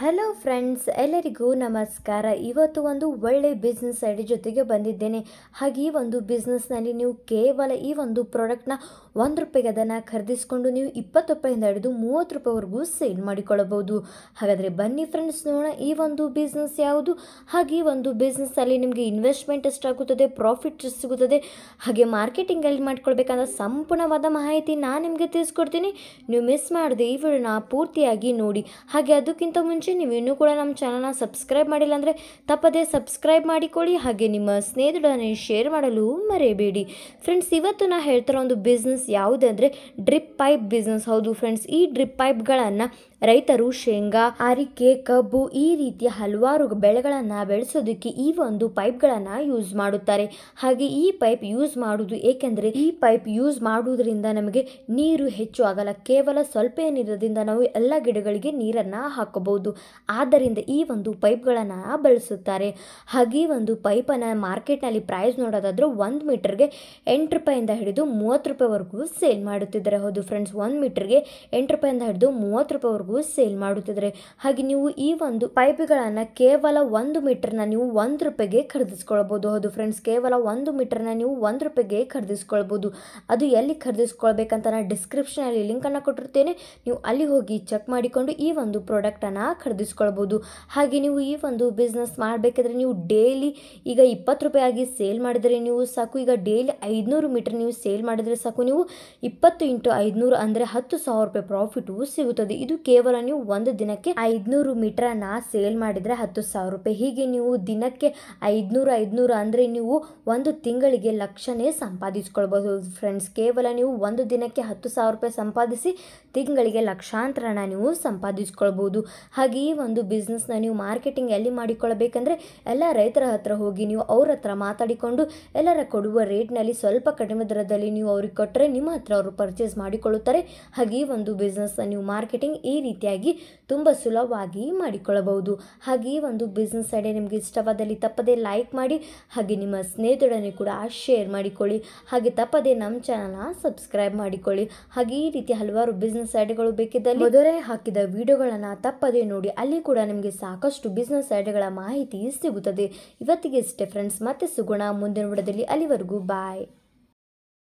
hello friends ಎಲ್ಲರಿಗೂ ನಮಸ್ಕಾರ ಇವತ್ತು ಒಂದು ಒಳ್ಳೆ ಬಿಸ್ನೆಸ್ ಐಡಿ ಜೊತೆಗೆ ಬಂದಿದ್ದೇನೆ ಹಾಗೆ ಈ ಒಂದು ಬಿಸ್ನೆಸ್ನಲ್ಲಿ ನೀವು ಕೇವಲ ಈ ಒಂದು ಪ್ರಾಡಕ್ಟ್ನ ಒಂದು ರೂಪಾಯಿಗೆ ಅದನ್ನು ಖರೀದಿಸಿಕೊಂಡು ನೀವು ಇಪ್ಪತ್ತು ರೂಪಾಯಿಂದ ಹಿಡಿದು ಮೂವತ್ತು ರೂಪಾಯಿವರೆಗೂ ಸೇಲ್ ಮಾಡಿಕೊಳ್ಳಬಹುದು ಹಾಗಾದರೆ ಬನ್ನಿ ಫ್ರೆಂಡ್ಸ್ ನೋಡೋಣ ಈ ಒಂದು ಬಿಸ್ನೆಸ್ ಯಾವುದು ಹಾಗೆ ಈ ಒಂದು ಬಿಸ್ನೆಸ್ಸಲ್ಲಿ ನಿಮಗೆ ಇನ್ವೆಸ್ಟ್ಮೆಂಟ್ ಎಷ್ಟಾಗುತ್ತದೆ ಪ್ರಾಫಿಟ್ ಎಷ್ಟು ಸಿಗುತ್ತದೆ ಹಾಗೆ ಮಾರ್ಕೆಟಿಂಗಲ್ಲಿ ಮಾಡ್ಕೊಳ್ಬೇಕಾದ ಸಂಪೂರ್ಣವಾದ ಮಾಹಿತಿ ನಾನು ನಿಮಗೆ ತಿಳಿಸ್ಕೊಡ್ತೀನಿ ನೀವು ಮಿಸ್ ಮಾಡಿದೆ ಈ ವಿಡಿಯೋನ ಪೂರ್ತಿಯಾಗಿ ನೋಡಿ ಹಾಗೆ ಅದಕ್ಕಿಂತ ಮುಂಚೆ ಮುಂಚೆ ನೀವು ಇನ್ನೂ ಕೂಡ ನಮ್ಮ ಚಾನಲ್ನ ಸಬ್ಸ್ಕ್ರೈಬ್ ಮಾಡಿಲ್ಲ ಅಂದರೆ ತಪ್ಪದೇ ಸಬ್ಸ್ಕ್ರೈಬ್ ಮಾಡಿಕೊಳ್ಳಿ ಹಾಗೆ ನಿಮ್ಮ ಸ್ನೇಹಿತರೊಡನೆ ಶೇರ್ ಮಾಡಲು ಮರೆಯಬೇಡಿ ಫ್ರೆಂಡ್ಸ್ ಇವತ್ತು ನಾನು ಹೇಳ್ತಿರೋ ಒಂದು ಬಿಸ್ನೆಸ್ ಯಾವುದಂದರೆ ಡ್ರಿಪ್ ಪೈಪ್ ಬಿಸ್ನೆಸ್ ಹೌದು ಫ್ರೆಂಡ್ಸ್ ಈ ಡ್ರಿಪ್ ಪೈಪ್ಗಳನ್ನು ರೈತರು ಶೇಂಗಾ ಅರಿಕೆ ಕಬ್ಬು ಈ ರೀತಿಯ ಹಲವಾರು ಬೆಳೆಗಳನ್ನು ಬೆಳೆಸೋದಕ್ಕೆ ಈ ಒಂದು ಪೈಪ್ಗಳನ್ನು ಯೂಸ್ ಮಾಡುತ್ತಾರೆ ಹಾಗೆ ಈ ಪೈಪ್ ಯೂಸ್ ಮಾಡುವುದು ಏಕೆಂದರೆ ಈ ಪೈಪ್ ಯೂಸ್ ಮಾಡುವುದರಿಂದ ನಮಗೆ ನೀರು ಹೆಚ್ಚು ಆಗಲ್ಲ ಕೇವಲ ಸ್ವಲ್ಪ ನೀರದಿಂದ ನಾವು ಎಲ್ಲ ಗಿಡಗಳಿಗೆ ನೀರನ್ನು ಹಾಕಬಹುದು ಆದ್ದರಿಂದ ಈ ಒಂದು ಪೈಪ್ಗಳನ್ನು ಬಳಸುತ್ತಾರೆ ಹಾಗೆ ಒಂದು ಪೈಪನ್ನು ಮಾರ್ಕೆಟ್ನಲ್ಲಿ ಪ್ರೈಸ್ ನೋಡೋದಾದರೂ ಒಂದು ಮೀಟರ್ಗೆ ಎಂಟು ರೂಪಾಯಿಂದ ಹಿಡಿದು ಮೂವತ್ತು ರೂಪಾಯಿವರೆಗೂ ಸೇಲ್ ಮಾಡುತ್ತಿದ್ದಾರೆ ಹೌದು ಫ್ರೆಂಡ್ಸ್ ಒಂದು ಮೀಟರ್ಗೆ ಎಂಟು ರೂಪಾಯಿಂದ ಹಿಡಿದು ಮೂವತ್ತು ರೂಪಾಯಿವರೆಗೂ ಸೇಲ್ ಮಾಡುತ್ತಿದ್ದಾರೆ ಹಾಗೆ ನೀವು ಈ ಒಂದು ಪೈಪ್ಗಳನ್ನು ಕೇವಲ ಒಂದು ಮೀಟರ್ನ ನೀವು ಒಂದು ರೂಪಾಯಿಗೆ ಖರೀದಿಸ್ಕೊಳ್ಬೋದು ಹೌದು ಫ್ರೆಂಡ್ಸ್ ಕೇವಲ ಒಂದು ಮೀಟರ್ನ ನೀವು ಒಂದು ರೂಪಾಯಿಗೆ ಖರೀದಿಸ್ಕೊಳ್ಬೋದು ಅದು ಎಲ್ಲಿ ಖರೀದಿಸ್ಕೊಳ್ಬೇಕಂತ ನಾನು ಡಿಸ್ಕ್ರಿಪ್ಷನಲ್ಲಿ ಲಿಂಕನ್ನು ಕೊಟ್ಟಿರ್ತೇನೆ ನೀವು ಅಲ್ಲಿ ಹೋಗಿ ಚೆಕ್ ಮಾಡಿಕೊಂಡು ಈ ಒಂದು ಪ್ರಾಡಕ್ಟನ್ನು ಖರೀದಿಸ್ಕೊಳ್ಬೋದು ಹಾಗೆ ನೀವು ಈ ಒಂದು ಬಿಸ್ನೆಸ್ ಮಾಡಬೇಕಾದ್ರೆ ನೀವು ಡೈಲಿ ಈಗ ಇಪ್ಪತ್ತು ರೂಪಾಯಿ ಆಗಿ ಸೇಲ್ ಮಾಡಿದರೆ ನೀವು ಸಾಕು ಈಗ ಡೈಲಿ ಐದುನೂರು ಮೀಟರ್ ನೀವು ಸೇಲ್ ಮಾಡಿದರೆ ಸಾಕು ನೀವು ಇಪ್ಪತ್ತು ಇಂಟು ಐದುನೂರು ಅಂದರೆ ಹತ್ತು ಸಾವಿರ ರೂಪಾಯಿ ಪ್ರಾಫಿಟ್ ಸಿಗುತ್ತದೆ ಇದು ಕೇವಲ ನೀವು ಒಂದು ದಿನಕ್ಕೆ ಐದುನೂರು ಮೀಟರನ್ನ ಸೇಲ್ ಮಾಡಿದರೆ ಹತ್ತು ಸಾವಿರ ರೂಪಾಯಿ ಹೀಗೆ ನೀವು ದಿನಕ್ಕೆ ಐದುನೂರು ಐದುನೂರು ಅಂದರೆ ನೀವು ಒಂದು ತಿಂಗಳಿಗೆ ಲಕ್ಷನೇ ಸಂಪಾದಿಸ್ಕೊಳ್ಬೋದು ಫ್ರೆಂಡ್ಸ್ ಕೇವಲ ನೀವು ಒಂದು ದಿನಕ್ಕೆ ಹತ್ತು ಸಾವಿರ ರೂಪಾಯಿ ಸಂಪಾದಿಸಿ ತಿಂಗಳಿಗೆ ಲಕ್ಷಾಂತರನ ನೀವು ಸಂಪಾದಿಸ್ಕೊಳ್ಬೋದು ಹಾಗೆ ಈ ಒಂದು ಬಿಸ್ನೆಸ್ನ ನೀವು ಮಾರ್ಕೆಟಿಂಗ್ ಎಲ್ಲಿ ಮಾಡಿಕೊಳ್ಳಬೇಕಂದ್ರೆ ಎಲ್ಲ ರೈತರ ಹತ್ರ ಹೋಗಿ ನೀವು ಅವ್ರ ಹತ್ರ ಮಾತಾಡಿಕೊಂಡು ಎಲ್ಲರ ಕೊಡುವ ರೇಟ್ನಲ್ಲಿ ಸ್ವಲ್ಪ ಕಡಿಮೆ ದರದಲ್ಲಿ ನೀವು ಅವ್ರಿಗೆ ಕೊಟ್ಟರೆ ನಿಮ್ಮ ಹತ್ರ ಅವರು ಪರ್ಚೇಸ್ ಮಾಡಿಕೊಳ್ಳುತ್ತಾರೆ ಹಾಗೆ ಒಂದು ಬಿಸ್ನೆಸ್ನ ನೀವು ಮಾರ್ಕೆಟಿಂಗ್ ಈ ರೀತಿಯಾಗಿ ತುಂಬ ಸುಲಭವಾಗಿ ಮಾಡಿಕೊಳ್ಳಬಹುದು ಹಾಗೆ ಒಂದು ಬಿಸ್ನೆಸ್ ಐಡಿಯಾ ನಿಮಗೆ ಇಷ್ಟವಾದಲ್ಲಿ ತಪ್ಪದೇ ಲೈಕ್ ಮಾಡಿ ಹಾಗೆ ನಿಮ್ಮ ಸ್ನೇಹಿತರೊಡನೆ ಕೂಡ ಶೇರ್ ಮಾಡಿಕೊಳ್ಳಿ ಹಾಗೆ ತಪ್ಪದೇ ನಮ್ಮ ಚಾನಲ್ನ ಸಬ್ಸ್ಕ್ರೈಬ್ ಮಾಡಿಕೊಳ್ಳಿ ಹಾಗೆ ಈ ರೀತಿ ಹಲವಾರು ಬಿಸ್ನೆಸ್ ಐಡಿಯಾಗಳು ಬೇಕಿದ್ದಲ್ಲಿ ಮೊದಲೇ ಹಾಕಿದ ವಿಡಿಯೋಗಳನ್ನು ತಪ್ಪದೇ ನೋಡಿ ಅಲ್ಲಿ ಕೂಡ ನಿಮಗೆ ಸಾಕಷ್ಟು ಬಿಸ್ನೆಸ್ ಐಡಿಯಾಗಳ ಮಾಹಿತಿ ಸಿಗುತ್ತದೆ ಇವತ್ತಿಗೆ ಇಷ್ಟೇ ಫ್ರೆಂಡ್ಸ್ ಮತ್ತೆ ಸಿಗೋಣ ಮುಂದಿನ ವಿಡದಲ್ಲಿ ಅಲ್ಲಿವರೆಗೂ ಬಾಯ್